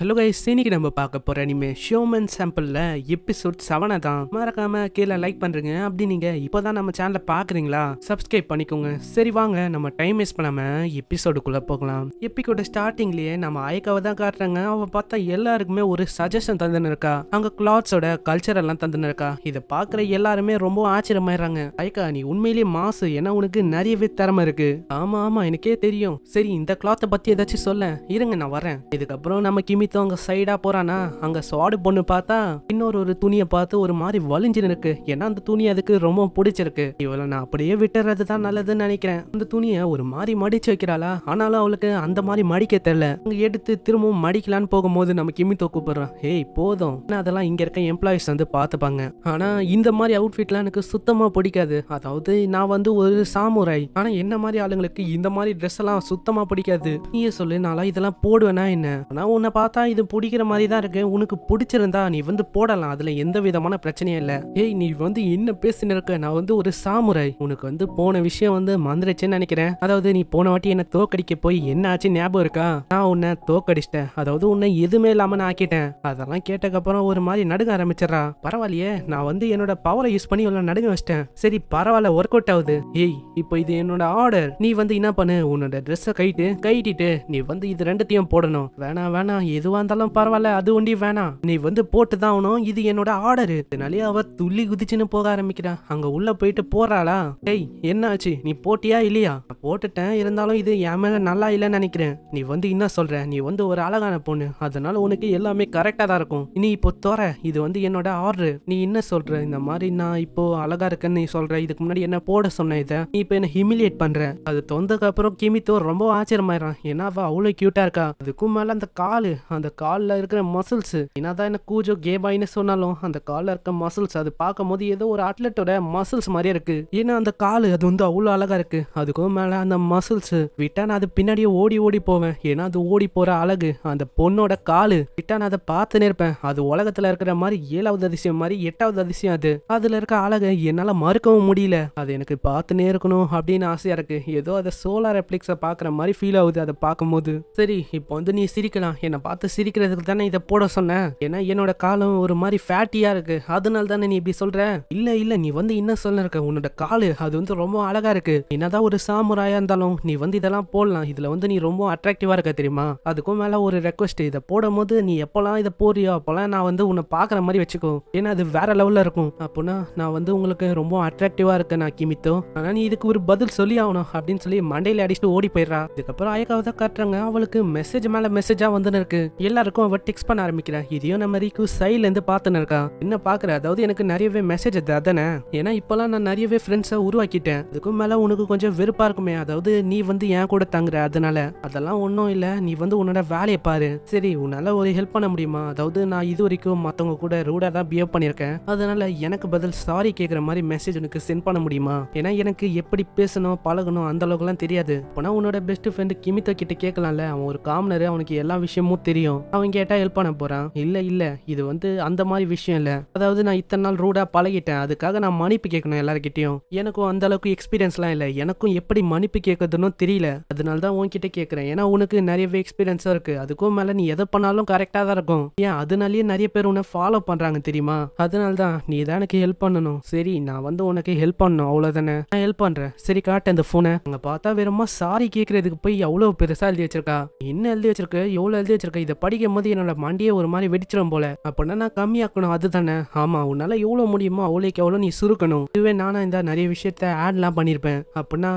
hello guys இன்னைக்கு நம்ம பார்க்க போகிற இனிமே ஷோமன் சாம்பிளில் எபிசோட் செவனை தான் மறக்காம கீழே லைக் பண்ணுறீங்க அப்படி நீங்கள் இப்போ தான் நம்ம சேனலை பார்க்குறீங்களா சப்ஸ்கிரைப் பண்ணிக்கோங்க சரி வாங்க நம்ம டைம் வேஸ்ட் பண்ணாமல் எபிசோடுக்குள்ளே போகலாம் எப்பிக்கோட ஸ்டார்டிங்லேயே நம்ம ஐக்காவை தான் காட்டுறாங்க அவள் பார்த்தா எல்லாருக்குமே ஒரு சஜஷன் தந்துன்னு இருக்கா அங்கே கிளாத்ஸோட கல்ச்சர் எல்லாம் தந்துன்னு இருக்கா இதை பார்க்குற எல்லாருமே ரொம்ப ஆச்சரியமாயிடுறாங்க ஐக்கா நீ உண்மையிலேயே மாசு ஏன்னா உனக்கு நிறையவே திறமை இருக்குது ஆமாம் ஆமாம் எனக்கே தெரியும் சரி இந்த கிளாத்தை பற்றி ஏதாச்சும் சொல்ல இருங்க நான் வரேன் இதுக்கப்புறம் நம்ம கிமி ஒருத்தன் அங்கே சைடாக போகிறானா அங்கே சுவாடு பொண்ணு பார்த்தா இன்னொரு ஒரு துணியை பார்த்து ஒரு மாதிரி வலிஞ்சு இருக்கு ஏன்னா அந்த துணி அதுக்கு ரொம்ப பிடிச்சிருக்கு இவளை நான் அப்படியே விட்டுறது தான் நல்லதுன்னு நினைக்கிறேன் அந்த துணியை ஒரு மாதிரி மடிச்சு வைக்கிறாளா ஆனாலும் அவளுக்கு அந்த மாதிரி மடிக்க தெரியல அங்கே எடுத்து திரும்பவும் மடிக்கலான்னு போகும்போது நம்ம கிமித்தோ கூப்பிடுறான் ஏய் போதும் ஏன்னா அதெல்லாம் இங்கே இருக்க எம்ப்ளாயிஸ் வந்து பார்த்துப்பாங்க ஆனால் இந்த மாதிரி அவுட்ஃபிட்லாம் எனக்கு சுத்தமாக பிடிக்காது அதாவது நான் வந்து ஒரு சாமுராய் ஆனால் என்ன மாதிரி ஆளுங்களுக்கு இந்த மாதிரி ட்ரெஸ் எல்லாம் சுத்தமாக பிடிக்காது நீயே சொல்லு நான்லாம் இதெல்லாம் போடுவேனா என்ன ஆனால் உன்னை பார்த்தா பார்த்தா இது பிடிக்கிற மாதிரி தான் இருக்கு உனக்கு பிடிச்சிருந்தா நீ வந்து போடலாம் அதுல எந்த விதமான பிரச்சனையும் இல்லை ஏய் நீ வந்து என்ன பேசின இருக்க நான் வந்து ஒரு சாமுரை உனக்கு வந்து போன விஷயம் வந்து மந்திரிச்சுன்னு நினைக்கிறேன் அதாவது நீ போன வாட்டி என்ன தோக்கடிக்க போய் என்ன ஆச்சு ஞாபகம் இருக்கா நான் உன்னை தோக்கடிச்சிட்டேன் அதாவது உன்னை எதுவுமே இல்லாம நான் ஆக்கிட்டேன் அதெல்லாம் கேட்டக்கப்புறம் ஒரு மாதிரி நடுங்க ஆரம்பிச்சிடறா பரவாயில்லையே நான் வந்து என்னோட பவரை யூஸ் பண்ணி இவ்வளோ நடுங்க வச்சிட்டேன் சரி பரவாயில்ல ஒர்க் அவுட் ஆகுது ஏய் இப்போ இது என்னோட ஆர்டர் நீ வந்து என்ன பண்ணு உன்னோட ட்ரெஸ்ஸை கைட்டு கைட்டிட்டு நீ வந்து இது ரெண்டுத்தையும் போடணும் வேணா வேணா எது எதுவா இருந்தாலும் பரவாயில்ல அது ஒண்டி வேணாம் நீ வந்து போட்டு தான் ஆகணும் இது என்னோட ஆர்டர் இதனாலே அவ துள்ளி குதிச்சுன்னு போக ஆரம்பிக்கிறான் அங்க உள்ள போயிட்டு போறாளா டேய் என்ன ஆச்சு நீ போட்டியா இல்லையா போட்டுட்டேன் இருந்தாலும் இது என் மேல நல்லா இல்லைன்னு நினைக்கிறேன் நீ வந்து என்ன சொல்ற நீ வந்து ஒரு அழகான பொண்ணு அதனால உனக்கு எல்லாமே கரெக்டா தான் இருக்கும் நீ இப்போ தோற இது வந்து என்னோட ஆர்டர் நீ என்ன சொல்ற இந்த மாதிரி நான் இப்போ அழகா இருக்கேன்னு நீ சொல்ற இதுக்கு முன்னாடி என்ன போட சொன்ன இதை நீ இப்போ என்ன ஹிமிலியேட் பண்ற அது தொந்ததுக்கு அப்புறம் கிமித்தோ ரொம்ப ஆச்சரியமாயிரான் ஏன்னா அவ அவ்வளோ கியூட்டா இருக்கா அதுக்கும் மேல அந்த காலு அந்த காலில் இருக்கிற மசில்ஸ் என்னதான் என்ன கூஜோ ஆயின்னு சொன்னாலும் அந்த காலில் இருக்க மசில்ஸ் அது பார்க்கும் போது ஏதோ ஒரு அட்லெட்டோட மசில்ஸ் மாதிரியே இருக்கு ஏன்னா அந்த கால் அது வந்து அவ்வளோ அழகா இருக்கு அதுக்கும் மேலே அந்த மசில்ஸ் விட்டா நான் அது பின்னாடியே ஓடி ஓடி போவேன் ஏன்னா அது ஓடி போற அழகு அந்த பொண்ணோட கால் விட்டா நான் அதை பார்த்துனே இருப்பேன் அது உலகத்துல இருக்கிற மாதிரி ஏழாவது அதிசயம் மாதிரி எட்டாவது அதிசயம் அது அதுல இருக்க அழகை என்னால் மறுக்கவும் முடியல அது எனக்கு பார்த்துனே இருக்கணும் அப்படின்னு ஆசையா இருக்கு ஏதோ அதை சோலார் ரெப்ளிக்ஸை பார்க்குற மாதிரி ஃபீல் ஆகுது அதை பார்க்கும்போது சரி இப்போ வந்து நீ சிரிக்கலாம் என்னை பார்த்து பார்த்து சிரிக்கிறதுக்கு தானே இதை போட சொன்னேன் ஏன்னா என்னோட காலம் ஒரு மாதிரி ஃபேட்டியா இருக்கு அதனால தானே நீ இப்படி சொல்ற இல்ல இல்ல நீ வந்து இன்னும் சொல்ல இருக்க உன்னோட காலு அது வந்து ரொம்ப அழகா இருக்கு என்னதான் ஒரு சாமுராயா இருந்தாலும் நீ வந்து இதெல்லாம் போடலாம் இதுல வந்து நீ ரொம்ப அட்ராக்டிவா இருக்க தெரியுமா அதுக்கும் மேல ஒரு ரெக்வஸ்ட் இதை போடும் போது நீ எப்பெல்லாம் இதை போறியோ அப்பெல்லாம் நான் வந்து உன்னை பாக்குற மாதிரி வச்சுக்கோ ஏன்னா அது வேற லெவல்ல இருக்கும் அப்படின்னா நான் வந்து உங்களுக்கு ரொம்ப அட்ராக்டிவா இருக்கேன் நான் கிமித்தோ ஆனா நீ இதுக்கு ஒரு பதில் சொல்லி ஆகணும் அப்படின்னு சொல்லி மண்டையில அடிச்சுட்டு ஓடி போயிடுறா இதுக்கப்புறம் அயக்காவதா காட்டுறாங்க அவளுக்கு மெசேஜ் மேல மெசேஜா வந்துன்னு இருக்கு எல்லாருக்கும் அவர் டெக்ஸ்ட் பண்ண ஆரம்பிக்கிறா இதையும் நம்ம ரீக்கு சைட்லேருந்து பார்த்துன்னு இருக்கான் என்ன பார்க்குற அதாவது எனக்கு நிறையவே மெசேஜ் அதானே ஏன்னா இப்போலாம் நான் நிறையவே ஃப்ரெண்ட்ஸை உருவாக்கிட்டேன் இதுக்கும் மேலே உனக்கு கொஞ்சம் வெறுப்பாக இருக்குமே அதாவது நீ வந்து என் கூட தங்குற அதனால அதெல்லாம் ஒன்றும் இல்லை நீ வந்து உன்னோட வேலையை பாரு சரி உன்னால் ஒரு ஹெல்ப் பண்ண முடியுமா அதாவது நான் இது வரைக்கும் மற்றவங்க கூட ரூடாக தான் பிஹேவ் பண்ணியிருக்கேன் அதனால எனக்கு பதில் சாரி கேட்குற மாதிரி மெசேஜ் உனக்கு சென்ட் பண்ண முடியுமா ஏன்னா எனக்கு எப்படி பேசணும் பழகணும் அந்த அளவுக்குலாம் தெரியாது ஆனால் உன்னோட பெஸ்ட் ஃப்ரெண்டு கிமிதோ கிட்ட கேட்கலாம்ல அவன் ஒரு காமனர் அவனுக்கு எல்லா விஷயமும் தெரியும் தெரியும் அவன் கேட்டா ஹெல்ப் பண்ண போறான் இல்ல இல்ல இது வந்து அந்த மாதிரி விஷயம் இல்ல அதாவது நான் இத்தனை நாள் ரூடா பழகிட்டேன் அதுக்காக நான் மன்னிப்பு கேட்கணும் எல்லாருக்கிட்டையும் எனக்கும் அந்த அளவுக்கு எக்ஸ்பீரியன்ஸ்லாம் இல்லை எனக்கும் எப்படி மன்னிப்பு கேட்கறதுன்னு தெரியல அதனால தான் உன்கிட்ட கேட்கறேன் ஏன்னா உனக்கு நிறையவே எக்ஸ்பீரியன்ஸா இருக்கு அதுக்கும் மேலே நீ எதை பண்ணாலும் கரெக்டாக தான் இருக்கும் ஏன் அதனாலயே நிறைய பேர் உன்னை ஃபாலோ பண்றாங்க தெரியுமா அதனால தான் நீ தான் எனக்கு ஹெல்ப் பண்ணணும் சரி நான் வந்து உனக்கு ஹெல்ப் பண்ணணும் அவ்வளவுதானே நான் ஹெல்ப் பண்றேன் சரி காட்டு அந்த ஃபோனை அங்க பார்த்தா வெறுமா சாரி கேட்கறதுக்கு போய் எவ்வளவு பெருசாக எழுதி வச்சிருக்கா என்ன எழுதி வச்சிருக்க எவ்வளவு எழுதி வச்சிருக்க இதை படிக்கும் போது என்னோட மண்டியே ஒரு மாதிரி வெடிச்சிடும் போல அப்படின்னா நான் கம்மியாக்கணும் அதுதானே ஆமா உன்னால எவ்வளோ முடியுமோ அவ்வளோக்கு எவ்வளோ நீ சுருக்கணும் இதுவே நானும் இந்த நிறைய விஷயத்த ஆட்லாம் பண்ணியிருப்பேன் அப்படின்னா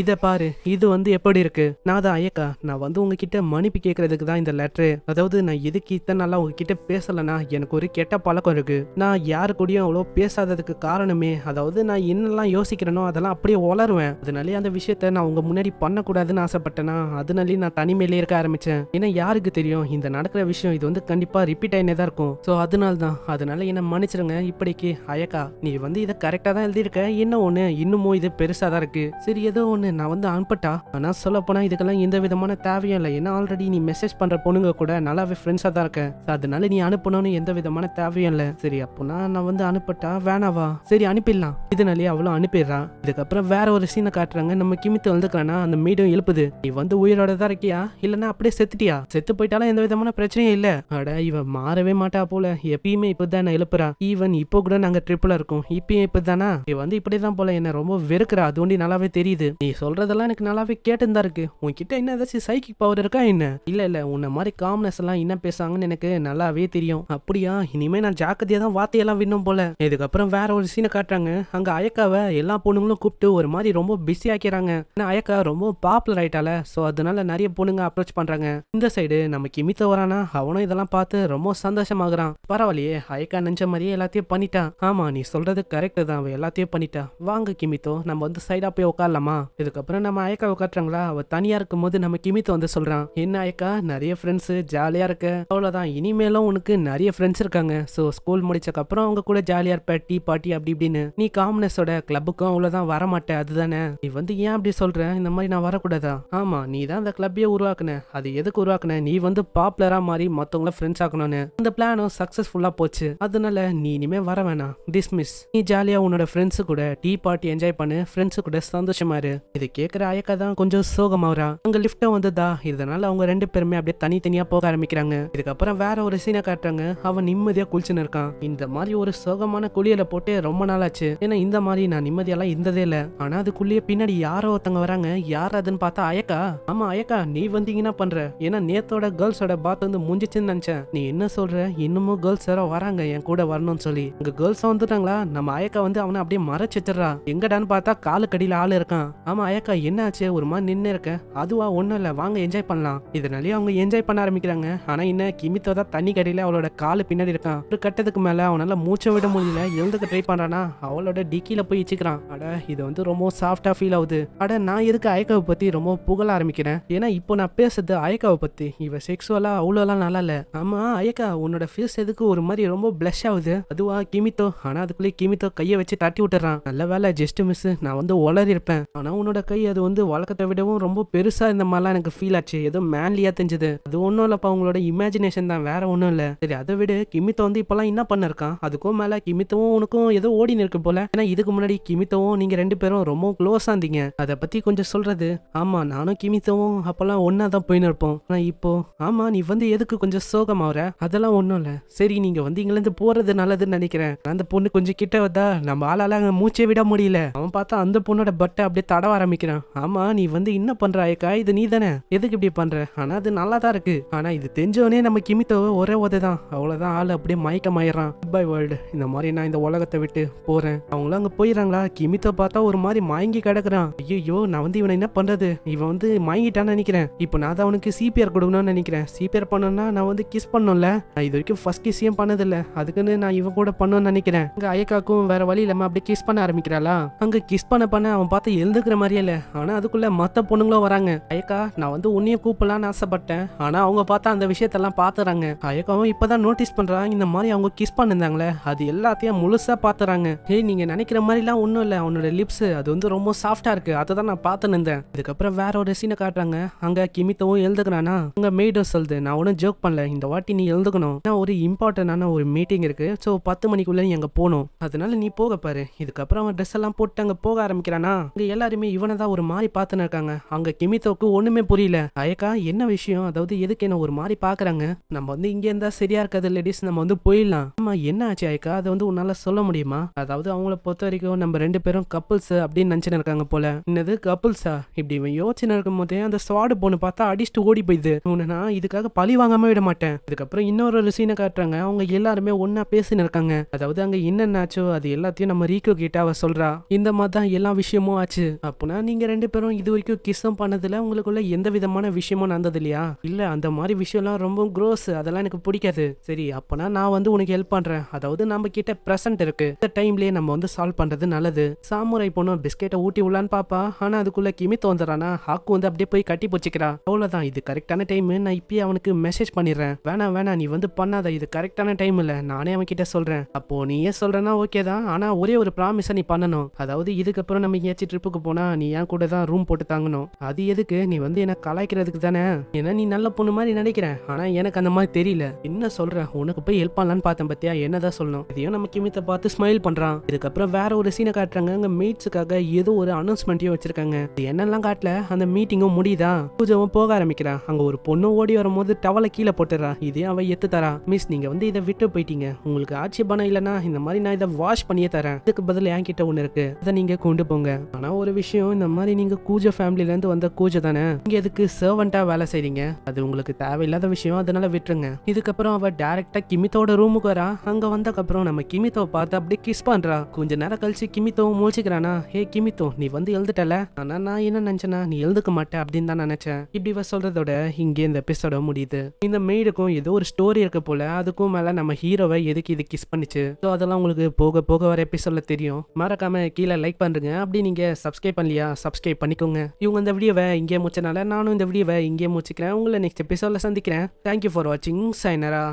இதை பாரு இது வந்து எப்படி இருக்கு நான் தான் ஐயக்கா நான் வந்து உங்ககிட்ட மன்னிப்பு கேட்கறதுக்கு தான் இந்த லெட்ரு அதாவது நான் எதுக்கு இத்தனை நாளா உங்ககிட்ட பேசலன்னா எனக்கு ஒரு கெட்ட பழக்கம் இருக்கு நான் யாரு கூடயும் அவ்வளோ பேசாததுக்கு காரணமே அதாவது நான் என்னெல்லாம் யோசிக்கிறேனோ அதெல்லாம் அப்படியே வளருவேன் அதனாலே அந்த விஷயத்த நான் உங்க முன்னாடி பண்ணக்கூடாதுன்னு ஆசைப்பட்டேனா அதனாலே நான் தனிமையிலே இருக்க ஆரம்பிச்சேன் ஏன்னா யாருக்கு தெரியும் இந்த நடக்கிற விஷயம் இது வந்து கண்டிப்பா ரிப்பீட் ஆயினே தான் இருக்கும் ஸோ அதனால தான் அதனால என்ன மன்னிச்சிருங்க இப்படிக்கு ஐயக்கா நீ வந்து இதை கரெக்டாக தான் எழுதியிருக்க என்ன ஒன்று இன்னமும் இது பெருசாக தான் இருக்கு சரி ஏதோ ஒன்று நான் வந்து அனுப்பிட்டா ஆனால் சொல்ல போனால் இதுக்கெல்லாம் எந்த விதமான தேவையும் இல்லை ஏன்னா ஆல்ரெடி நீ மெசேஜ் பண்ணுற பொண்ணுங்க கூட நல்லாவே ஃப்ரெண்ட்ஸாக தான் இருக்கேன் அதனால நீ அனுப்பணும்னு எந்த விதமான தேவையும் இல்லை சரி அப்போனா நான் வந்து அனுப்பிட்டா வேணாவா சரி அனுப்பிடலாம் இதனாலேயே அவ்வளோ அனுப்பிடுறான் இதுக்கப்புறம் வேற ஒரு சீனை காட்டுறாங்க நம்ம கிமித்து வந்துக்கிறானா அந்த மீடியம் எழுப்புது நீ வந்து உயிரோட தான் இருக்கியா இல்லைன்னா அப்படியே செத்துட்டியா செத்து போயிட்டாலும் எந்த விதமான பிரச்சனையும் இல்லை அட இவன் மாறவே மாட்டா போல எப்பயுமே தான் எழுப்புறா ஈவன் இப்போ கூட நாங்க ட்ரிப்பில் இருக்கோம் இப்பயும் இப்படிதானா இவன் வந்து இப்படிதான் போல என்ன ரொம்ப வெறுக்கிறா அது ஒண்டி நல்லாவே தெரியுது நீ சொல்றதெல்லாம் எனக்கு நல்லாவே கேட்டுதான் இருக்கு உன்கிட்ட என்ன ஏதாச்சும் சைக்கிக் பவர் இருக்கா என்ன இல்லை இல்லை உன்னை மாதிரி காம்னஸ் எல்லாம் என்ன பேசாங்கன்னு எனக்கு நல்லாவே தெரியும் அப்படியா இனிமேல் நான் ஜாக்கிரதையாக தான் வார்த்தையெல்லாம் விண்ணும் போல இதுக்கப்புறம் வேற ஒரு சீனை காட்டுறாங்க அங்கே அயக்காவை எல்லா பொண்ணுங்களும் கூப்பிட்டு ஒரு மாதிரி ரொம்ப பிஸி ஆக்கிறாங்க ஏன்னா அயக்கா ரொம்ப பாப்புலர் ஆயிட்டால ஸோ அதனால நிறைய பொண்ணுங்க அப்ரோச் பண்ணுறாங்க இந்த சைடு நம்ம கிமித்த வரானா அவனும் இதெல்லாம் பார்த்து ரொம்ப சந்தோஷமாகறான் பரவாயில்லையே அயக்கா நினைச்ச மாதிரியே எல்லாத்தையும் பண்ணிட்டான் ஆமா நீ சொல்றது கரெக்ட் தான் அவன் எல்லாத்தையும் பண்ணிட்டான் வாங்க கிமித்தோ நம்ம வந்து சைடாக போய் உட்காரலாமா இதுக்கப்புறம் நம்ம அயக்கா உட்காட்டுறாங்களா அவள் தனியாக இருக்கும் போது நம்ம கிமித்து வந்து சொல்கிறான் என்ன அயக்கா நிறைய ஃப்ரெண்ட்ஸு ஜாலியாக இருக்க அவ்வளோதான் இனிமேலும் உனக்கு நிறைய ஃப்ரெண்ட்ஸ் இருக்காங்க ஸோ ஸ்கூல் முடிச்சக்கப்புறம் அவங்க கூட ஜாலியாக இருப்ப டீ பார்ட்டி அப்படி இப்படின்னு நீ காமனஸோட கிளப்புக்கும் அவ்வளோதான் வரமாட்டேன் அதுதானே நீ வந்து ஏன் அப்படி சொல்ற இந்த மாதிரி நான் வரக்கூடாதா ஆமாம் நீ தான் அந்த கிளப்பையே உருவாக்குன அது எதுக்கு உருவாக்குன நீ வந்து பாப்புலராக மாறி மற்றவங்கள ஃப்ரெண்ட்ஸ் ஆக்கணும்னு அந்த பிளானும் சக்ஸஸ்ஃபுல்லாக போச்சு அதனால நீ இனிமே வர வேணாம் டிஸ்மிஸ் நீ ஜாலியாக உன்னோட ஃப்ரெண்ட்ஸு கூட டீ பார்ட்டி என்ஜாய் பண்ணு ஃப்ரெண்ட்ஸு கூட சந்தோஷமா இரு இதை கேட்குற அயக்கா தான் கொஞ்சம் சோகமாகறா அங்கே லிஃப்ட்டை வந்ததா இதனால அவங்க ரெண்டு பேருமே அப்படியே தனித்தனியாக போக ஆரம்பிக்கிறாங்க இதுக்கப்புறம் வேற ஒரு சீனை காட்டுறாங்க அவன் நிம்மதியாக குளிச்சுன்னு இருக்கான் இந்த மாதிரி ஒரு சோகமான குளியலை போட்டு ரொம்ப நாள் ஆச்சு ஏன்னா இந்த மாதிரி நான் நிம்மதியெல்லாம் இருந்ததே இல்லை ஆனால் அதுக்குள்ளேயே பின்னாடி யாரோ ஒருத்தங்க வராங்க யார் அதுன்னு பார்த்தா அயக்கா ஆமாம் அயக்கா நீ வந்தீங்கன்னா பண்ணுற ஏன்னா நேத்தோட கேர்ள்ஸோட பாத் வந்து முடிஞ்சிச்சுன்னு நினச்சேன் நீ என்ன சொல்கிற இன்னமும் கேர்ள்ஸ் யாரோ வராங்க என் கூட வரணும்னு சொல்லி அங்கே கேர்ள்ஸ் வந்துட்டாங்களா நம்ம அயக்கா வந்து அவனை அப்படியே மறைச்சிட்டுறா எங்கடான்னு பார்த்தா காலுக்கடியில் ஆள் இருக்கான் ஆமா அயக்கா என்னாச்சு ஒரு மாதிரி நின்று இருக்க அதுவா ஒன்றும் இல்லை வாங்க என்ஜாய் பண்ணலாம் இதனாலேயே அவங்க என்ஜாய் பண்ண ஆரம்பிக்கிறாங்க ஆனால் என்ன கிமித்தோ தான் தண்ணி கடையில் அவளோட காலு பின்னாடி இருக்கான் ஒரு கட்டத்துக்கு மேலே அவனால் மூச்சை விட முடியல எழுந்துக்க ட்ரை பண்ணுறானா அவளோட டிக்கியில் போய் வச்சுக்கிறான் அட இது வந்து ரொம்ப சாஃப்டாக ஃபீல் ஆகுது அட நான் எதுக்கு அயக்காவை பற்றி ரொம்ப புகழ ஆரம்பிக்கிறேன் ஏன்னா இப்போ நான் பேசுறது அயக்காவை பற்றி இவ செக்ஸுவலாக அவ்வளோலாம் நல்லா இல்லை ஆமாம் அயக்கா உன்னோட ஃபேஸ் எதுக்கு ஒரு மாதிரி ரொம்ப ப்ளஷ் ஆகுது அதுவா கிமித்தோ ஆனால் அதுக்குள்ளேயே கிமித்தோ கையை வச்சு தட்டி விட்டுறான் நல்ல வேலை ஜஸ்ட் மிஸ் நான் வந்து உளறி இருப்பேன் ஆனால் உன்னோட என்னோட கை அது வந்து வழக்கத்தை விடவும் ரொம்ப பெருசாக இந்த மாதிரிலாம் எனக்கு ஃபீல் ஆச்சு ஏதோ மேன்லியா தெரிஞ்சது அது ஒன்றும் இல்லப்பா அவங்களோட இமேஜினேஷன் தான் வேற ஒன்றும் இல்ல சரி அதை விட கிமித்த வந்து இப்போலாம் என்ன பண்ணிருக்கான் அதுக்கும் மேல கிமித்தவும் உனக்கும் ஏதோ ஓடி நிற்கு போல ஏன்னா இதுக்கு முன்னாடி கிமித்தவும் நீங்க ரெண்டு பேரும் ரொம்ப க்ளோஸாக இருந்தீங்க அதை பத்தி கொஞ்சம் சொல்றது ஆமா நானும் கிமித்தவும் அப்போல்லாம் ஒன்னாதான் தான் போயின்னு இருப்போம் ஆனா இப்போ ஆமா நீ வந்து எதுக்கு கொஞ்சம் சோகமாகற அதெல்லாம் ஒன்றும் இல்ல சரி நீங்க வந்து இங்கிலிருந்து போறது நல்லதுன்னு நினைக்கிறேன் அந்த பொண்ணு கொஞ்சம் கிட்ட வந்தா நம்ம ஆளால மூச்சே விட முடியல அவன் பார்த்தா அந்த பொண்ணோட பட்டை அப்படியே தடவ ஆரம்பிக்கிறான் ஆமா நீ வந்து என்ன பண்ற அயக்கா இது நீ தானே எதுக்கு இப்படி பண்ற ஆனா அது நல்லா தான் இருக்கு ஆனா இது தெரிஞ்சவனே நம்ம கிமித்தோவை ஒரே உதைதான் அவ்வளவுதான் ஆள் அப்படியே மயக்கமாயிடுறான் பை வேர்ல்டு இந்த மாதிரி நான் இந்த உலகத்தை விட்டு போறேன் அவங்களும் அங்க போயிடறாங்களா கிமித்த பார்த்தா ஒரு மாதிரி மயங்கி கிடக்குறான் ஐயோ நான் வந்து இவனை என்ன பண்றது இவன் வந்து மயங்கிட்டான்னு நினைக்கிறேன் இப்போ நான் தான் அவனுக்கு சிபிஆர் கொடுக்கணும்னு நினைக்கிறேன் சிபிஆர் பண்ணணும்னா நான் வந்து கிஸ் பண்ணோம்ல நான் இது வரைக்கும் ஃபர்ஸ்ட் கிஸ்ஸையும் பண்ணதில்ல அதுக்குன்னு நான் இவன் கூட பண்ணணும்னு நினைக்கிறேன் அங்க ஐயக்காக்கும் வேற வழி இல்லாம அப்படியே கிஸ் பண்ண ஆரம்பிக்கிறாளா அங்க கிஸ் பண்ண பண்ண அவன் பார்த்து எழுந்துக்கிற மாதிரியே இல்லை ஆனால் அதுக்குள்ளே மற்ற பொண்ணுங்களும் வராங்க அயக்கா நான் வந்து உன்னையும் கூப்பிடலான்னு ஆசைப்பட்டேன் ஆனால் அவங்க பார்த்தா அந்த விஷயத்தெல்லாம் பார்த்துறாங்க அயக்காவும் தான் நோட்டீஸ் பண்ணுறாங்க இந்த மாதிரி அவங்க கிஸ் பண்ணிருந்தாங்களே அது எல்லாத்தையும் முழுசாக பார்த்துறாங்க ஏய் நீங்கள் நினைக்கிற மாதிரிலாம் ஒன்றும் இல்லை அவனோட லிப்ஸ் அது வந்து ரொம்ப சாஃப்டாக இருக்குது அதை தான் நான் பார்த்து நின்றேன் இதுக்கப்புறம் வேற ஒரு சீனை காட்டுறாங்க அங்கே கிமித்தவும் எழுதுக்கிறானா உங்கள் மெய்டும் சொல்லுது நான் ஒன்றும் ஜோக் பண்ணல இந்த வாட்டி நீ எழுதுக்கணும் ஏன்னா ஒரு இம்பார்ட்டண்டான ஒரு மீட்டிங் இருக்குது ஸோ பத்து மணிக்குள்ளே நீ அங்கே போகணும் அதனால நீ போக பாரு இதுக்கப்புறம் அவன் ட்ரெஸ் எல்லாம் போட்டு அங்கே போக ஆரம்பிக்கிறானா இங்கே எல்லாருமே இவனை தான் ஒரு மாதிரி பார்த்துன்னு இருக்காங்க அங்க கிமித்தோக்கு ஒண்ணுமே புரியல அயக்கா என்ன விஷயம் அதாவது எதுக்கு என்ன ஒரு மாதிரி பாக்குறாங்க நம்ம வந்து இங்க இருந்தா சரியா இருக்காது லேடிஸ் நம்ம வந்து போயிடலாம் ஆமா என்ன ஆச்சு அயக்கா அதை வந்து உன்னால சொல்ல முடியுமா அதாவது அவங்கள பொறுத்த வரைக்கும் நம்ம ரெண்டு பேரும் கப்புள்ஸ் அப்படின்னு நினைச்சுன்னு இருக்காங்க போல என்னது கப்புள்ஸா இப்படி இவன் யோசனை இருக்கும் போதே அந்த ஸ்வாடு பொண்ணு பார்த்தா அடிச்சுட்டு ஓடி போயிடுது உன்னா இதுக்காக பழி வாங்காம விட மாட்டேன் இதுக்கப்புறம் இன்னொரு ஒரு சீனை காட்டுறாங்க அவங்க எல்லாருமே ஒன்னா பேசின்னு இருக்காங்க அதாவது அங்க என்னென்னாச்சோ அது எல்லாத்தையும் நம்ம ரீக்கோ கிட்ட அவ சொல்றா இந்த மாதிரி தான் எல்லா விஷயமும் ஆச்சு அப்போ அப்போனா நீங்கள் ரெண்டு பேரும் இது வரைக்கும் கிஸ்ஸும் பண்ணதில் உங்களுக்குள்ள எந்த விதமான விஷயமும் நடந்தது இல்லையா இல்லை அந்த மாதிரி விஷயம்லாம் ரொம்ப க்ரோஸ் அதெல்லாம் எனக்கு பிடிக்காது சரி அப்போனா நான் வந்து உனக்கு ஹெல்ப் பண்ணுறேன் அதாவது நம்ம கிட்ட ப்ரெசன்ட் இருக்கு இந்த டைம்லேயே நம்ம வந்து சால்வ் பண்ணுறது நல்லது சாமுரை போனோம் பிஸ்கெட்டை ஊட்டி விடலான்னு பாப்பா ஆனால் அதுக்குள்ளே கிமி தோந்துறானா ஹாக்கு வந்து அப்படியே போய் கட்டி போச்சுக்கிறா அவ்வளோதான் இது கரெக்டான டைம் நான் இப்பயே அவனுக்கு மெசேஜ் பண்ணிடுறேன் வேணாம் வேணாம் நீ வந்து பண்ணாத இது கரெக்டான டைம் இல்லை நானே அவன் கிட்ட சொல்கிறேன் அப்போ நீயே சொல்கிறேன்னா ஓகே தான் ஆனால் ஒரே ஒரு ப்ராமிஸை நீ பண்ணணும் அதாவது இதுக்கப்புறம் நம்ம எங்கேயாச்சும் ட்ரிப்புக்கு போனால் நீ என் கூட தான் ரூம் போட்டு தாங்கணும் அது எதுக்கு நீ வந்து என்ன கலாய்க்கிறதுக்கு தானே ஏன்னா நீ நல்ல பொண்ணு மாதிரி நினைக்கிறேன் ஆனா எனக்கு அந்த மாதிரி தெரியல என்ன சொல்றேன் உனக்கு போய் ஹெல்ப் பண்ணலாம் பார்த்தேன் பத்தியா என்னதான் சொல்லணும் இதையும் நம்ம கிமித்தை பார்த்து ஸ்மைல் பண்றான் இதுக்கப்புறம் வேற ஒரு சீனை காட்டுறாங்க மீட்ஸுக்காக ஏதோ ஒரு அனௌன்ஸ்மெண்ட்டையும் வச்சிருக்காங்க இது என்னெல்லாம் காட்டல அந்த மீட்டிங்கும் முடியுதா பூஜாவும் போக ஆரம்பிக்கிறான் அங்க ஒரு பொண்ணு ஓடி வரும்போது டவலை கீழே போட்டுறா இதே அவன் எத்து தரா மிஸ் நீங்க வந்து இதை விட்டு போயிட்டீங்க உங்களுக்கு ஆட்சேபணம் இல்லனா இந்த மாதிரி நான் இதை வாஷ் பண்ணியே தரேன் இதுக்கு பதில் என்கிட்ட ஒண்ணு இருக்கு அதை நீங்க கொண்டு போங்க ஆனா ஒரு விஷயம் விஷயம் இந்த மாதிரி நீங்கள் கூஜ ஃபேமிலியிலேருந்து வந்த கூஜ தானே நீங்கள் எதுக்கு சர்வெண்ட்டாக வேலை செய்கிறீங்க அது உங்களுக்கு தேவையில்லாத விஷயம் அதனால விட்டுருங்க இதுக்கப்புறம் அவள் டேரெக்டாக கிமித்தோட ரூமுக்கு வரா அங்கே வந்தக்கப்புறம் நம்ம கிமித்தோவை பார்த்து அப்படியே கிஸ் பண்ணுறா கொஞ்ச நேரம் கழிச்சு கிமித்தோ மூழ்கிக்கிறானா ஏ கிமித்தோ நீ வந்து எழுதுட்டல ஆனால் நான் என்ன நினச்சேனா நீ எழுதுக்க மாட்டேன் அப்படின்னு தான் நினச்சேன் இப்படி இவ சொல்கிறதோட இங்கே இந்த எபிசோட முடியுது இந்த மெய்டுக்கும் ஏதோ ஒரு ஸ்டோரி இருக்க போல அதுக்கும் மேலே நம்ம ஹீரோவை எதுக்கு இது கிஸ் பண்ணிச்சு ஸோ அதெல்லாம் உங்களுக்கு போக போக வர எபிசோடில் தெரியும் மறக்காமல் கீழே லைக் பண்ணுறங்க அப்படி நீங்கள் சப்ஸ்கிரைப் பண்ணி இல்லையா சப்ஸ்கிரைப் பண்ணிக்கோங்க இவங்க இந்த வீடியோவை இங்கே முடிச்சனால நானும் இந்த வீடியோவை இங்கே முடிச்சுக்கிறேன் உங்களை நெக்ஸ்ட் எபிசோடில் சந்திக்கிறேன் தேங்க்யூ ஃபார் வாட்சிங் சைனரா